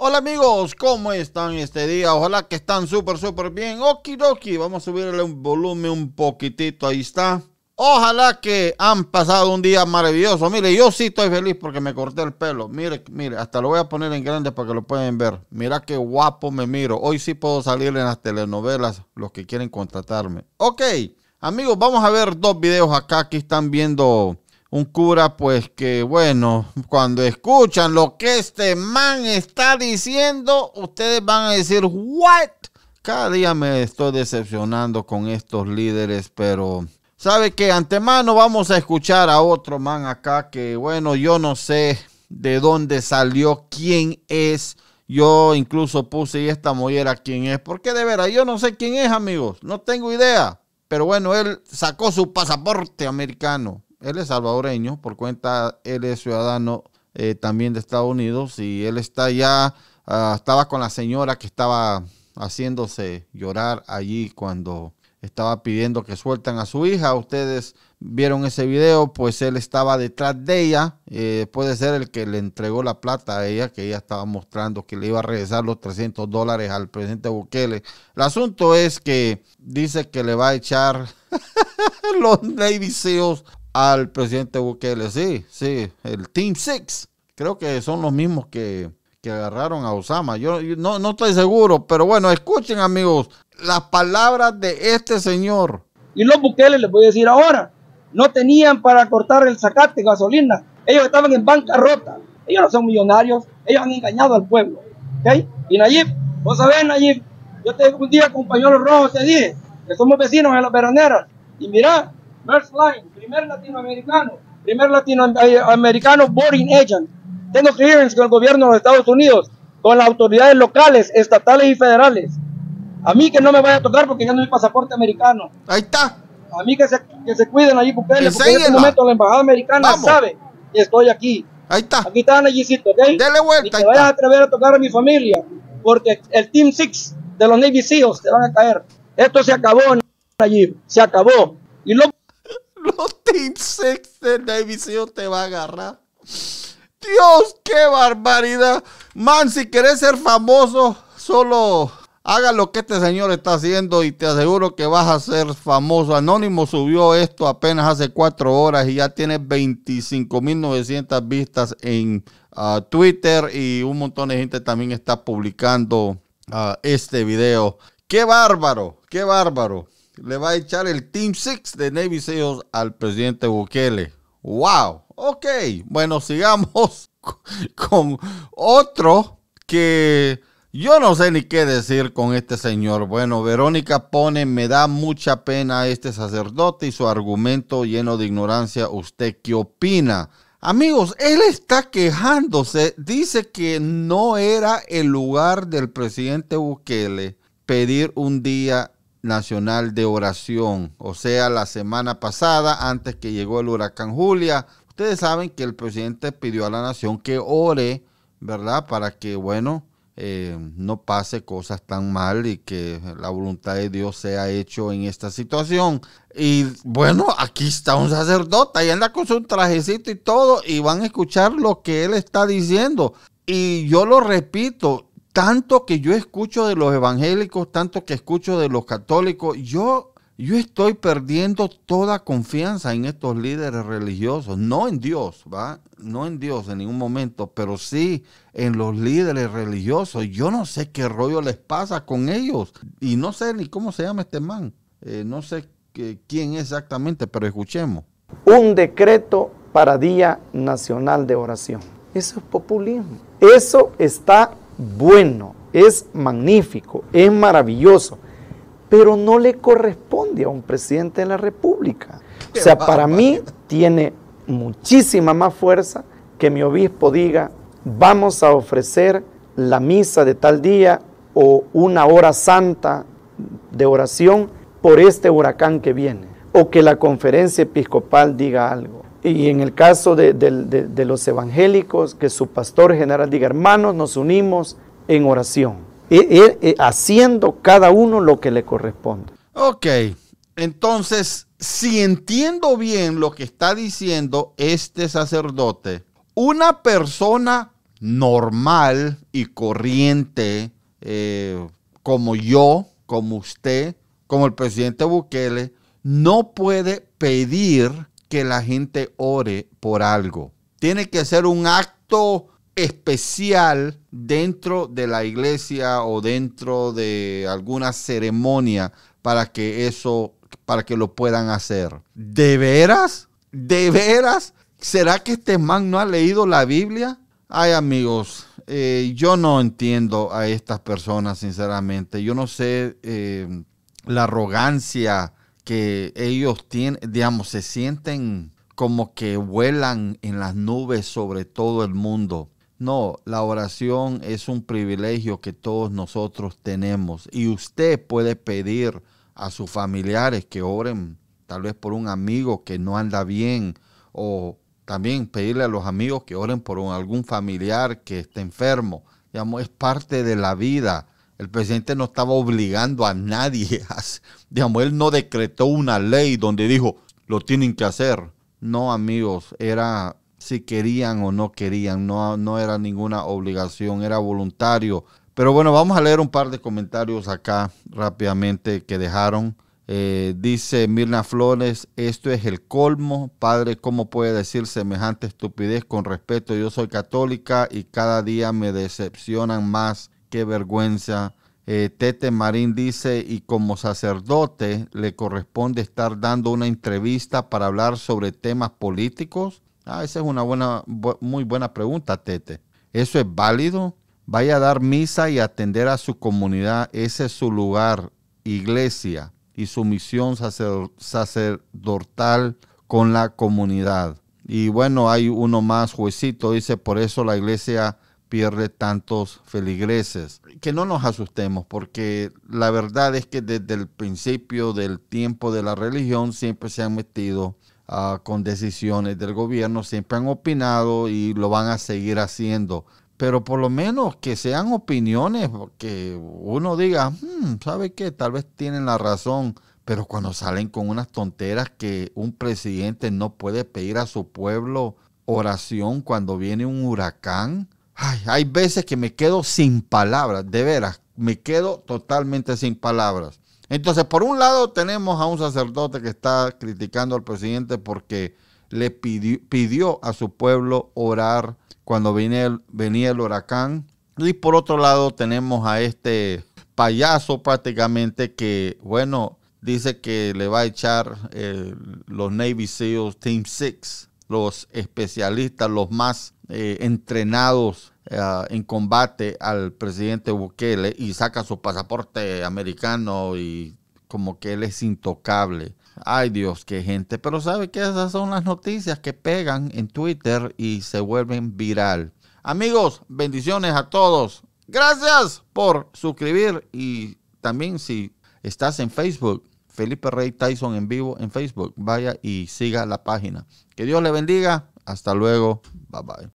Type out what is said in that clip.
Hola amigos, ¿cómo están este día? Ojalá que están súper, súper bien. Okidoki, vamos a subirle un volumen un poquitito, ahí está. Ojalá que han pasado un día maravilloso. Mire, yo sí estoy feliz porque me corté el pelo. Mire, mire, hasta lo voy a poner en grande para que lo puedan ver. Mira qué guapo me miro. Hoy sí puedo salir en las telenovelas, los que quieren contratarme. Ok, amigos, vamos a ver dos videos acá. que están viendo un cura, pues que bueno, cuando escuchan lo que este man está diciendo, ustedes van a decir, ¿what? Cada día me estoy decepcionando con estos líderes, pero sabe que antemano vamos a escuchar a otro man acá que bueno, yo no sé de dónde salió, quién es. Yo incluso puse esta mollera quién es, porque de veras yo no sé quién es, amigos, no tengo idea. Pero bueno, él sacó su pasaporte americano él es salvadoreño, por cuenta él es ciudadano eh, también de Estados Unidos y él está ya, ah, estaba con la señora que estaba haciéndose llorar allí cuando estaba pidiendo que sueltan a su hija. Ustedes vieron ese video, pues él estaba detrás de ella. Eh, puede ser el que le entregó la plata a ella, que ella estaba mostrando que le iba a regresar los 300 dólares al presidente Bukele. El asunto es que dice que le va a echar los Navy Seals al presidente Bukele. Sí, sí, el Team Six. Creo que son los mismos que, agarraron a Osama. Yo, no, estoy seguro, pero bueno, escuchen amigos las palabras de este señor. Y los Bukele, les voy a decir ahora, no tenían para cortar el zacate, gasolina. Ellos estaban en bancarrota. Ellos no son millonarios. Ellos han engañado al pueblo. ¿Ok? Y Nayib, vos sabés, Nayib, yo te un día con pañuelos rojos te dije que somos vecinos en las veraneras. Y mira, Merce Line, primer latinoamericano, primer latinoamericano boarding agent. Tengo clearance con el gobierno de los Estados Unidos, con las autoridades locales, estatales y federales. A mí que no me vaya a tocar porque ya no hay pasaporte americano. Ahí está. A mí que se, que se cuiden allí, porque en este momento la embajada americana sabe que estoy aquí. Ahí está. Aquí está Nayisito, ¿ok? Dele vuelta. Y te vayas a atrever a tocar a mi familia, porque el Team Six de los Navy SEALs te van a caer. Esto se acabó, allí, se acabó. Y lo la división te va a agarrar. Dios, qué barbaridad. Man, si querés ser famoso, solo haga lo que este señor está haciendo y te aseguro que vas a ser famoso. Anónimo subió esto apenas hace cuatro horas y ya tiene 25.900 vistas en ah, Twitter y un montón de gente también está publicando ah, este video. Qué bárbaro, qué bárbaro le va a echar el Team Six de Navy SEALs al presidente Bukele. ¡Wow! Ok, bueno, sigamos con otro que yo no sé ni qué decir con este señor. Bueno, Verónica pone, me da mucha pena este sacerdote y su argumento lleno de ignorancia. ¿Usted qué opina? Amigos, él está quejándose. Dice que no era el lugar del presidente Bukele pedir un día Nacional de Oración, o sea, la semana pasada, antes que llegó el huracán Julia. Ustedes saben que el presidente pidió a la nación que ore, ¿verdad? Para que, bueno, eh, no pase cosas tan mal y que la voluntad de Dios sea hecho en esta situación. Y bueno, aquí está un sacerdote, y anda con su trajecito y todo, y van a escuchar lo que él está diciendo. Y yo lo repito, tanto que yo escucho de los evangélicos, tanto que escucho de los católicos, yo, yo estoy perdiendo toda confianza en estos líderes religiosos, no en Dios, ¿va? No en Dios en ningún momento, pero sí en los líderes religiosos. Yo no sé qué rollo les pasa con ellos y no sé ni cómo se llama este man, eh, no sé quién quién exactamente, pero escuchemos. Un decreto para Día Nacional de Oración. Eso es populismo. Eso está bueno, es magnífico, es maravilloso, pero no le corresponde a un presidente de la República. O sea, para mí tiene muchísima más fuerza que mi obispo diga, vamos a ofrecer la misa de tal día o una hora santa de oración por este huracán que viene, o que la conferencia episcopal diga algo y en el caso de, los evangélicos, que su pastor general diga, hermanos, nos unimos en oración, e, e, e, haciendo cada uno lo que le corresponde. Ok, entonces, si entiendo bien lo que está diciendo este sacerdote, una persona normal y corriente, eh, como yo, como usted, como el presidente Bukele, no puede pedir que la gente ore por algo. Tiene que ser un acto especial dentro de la iglesia o dentro de alguna ceremonia para que eso, para que lo puedan hacer. ¿De veras? ¿De veras? ¿Será que este man no ha leído la Biblia? Ay amigos, eh, yo no entiendo a estas personas, sinceramente. Yo no sé eh, la arrogancia que ellos tienen, digamos, se sienten como que vuelan en las nubes sobre todo el mundo. No, la oración es un privilegio que todos nosotros tenemos y usted puede pedir a sus familiares que oren tal vez por un amigo que no anda bien o también pedirle a los amigos que oren por algún familiar que esté enfermo. Digamos, es parte de la vida el presidente no estaba obligando a nadie. digamos, él no decretó una ley donde dijo, lo tienen que hacer. No, amigos, era si querían o no querían, no, no era ninguna obligación, era voluntario. Pero bueno, vamos a leer un par de comentarios acá rápidamente que dejaron. Eh, dice Mirna Flores, esto es el colmo. Padre, ¿cómo puede decir semejante estupidez con respeto? Yo soy católica y cada día me decepcionan más qué vergüenza. Eh, Tete Marín dice, y como sacerdote le corresponde estar dando una entrevista para hablar sobre temas políticos. Ah, esa es una buena, muy buena pregunta, Tete. ¿Eso es válido? Vaya a dar misa y atender a su comunidad. Ese es su lugar, iglesia, y su misión sacerdotal con la comunidad. Y bueno, hay uno más, juecito, dice, por eso la iglesia pierde tantos feligreses. Que no nos asustemos, porque la verdad es que desde el principio del tiempo de la religión siempre se han metido ah, con decisiones del gobierno, siempre han opinado y lo van a seguir haciendo. Pero por lo menos que sean opiniones que uno diga, hmm, ¿sabe qué? Tal vez tienen la razón. Pero cuando salen con unas tonteras que un presidente no puede pedir a su pueblo oración cuando viene un huracán, hay veces que me quedo sin palabras, de veras, me quedo totalmente sin palabras. Entonces, por un lado tenemos a un sacerdote que está criticando al presidente porque le pidió, a su pueblo orar cuando venía el, huracán. Y por otro lado tenemos a este payaso prácticamente que, bueno, dice que le va a echar eh, los Navy SEALs Team 6 los especialistas, los más eh, entrenados eh, en combate al presidente Bukele y saca su pasaporte americano y como que él es intocable. Ay Dios, qué gente. Pero sabe que esas son las noticias que pegan en Twitter y se vuelven viral. Amigos, bendiciones a todos. Gracias por suscribir y también si estás en Facebook, Felipe Rey Tyson en vivo en Facebook. Vaya y siga la página. Que Dios le bendiga. Hasta luego. Bye bye.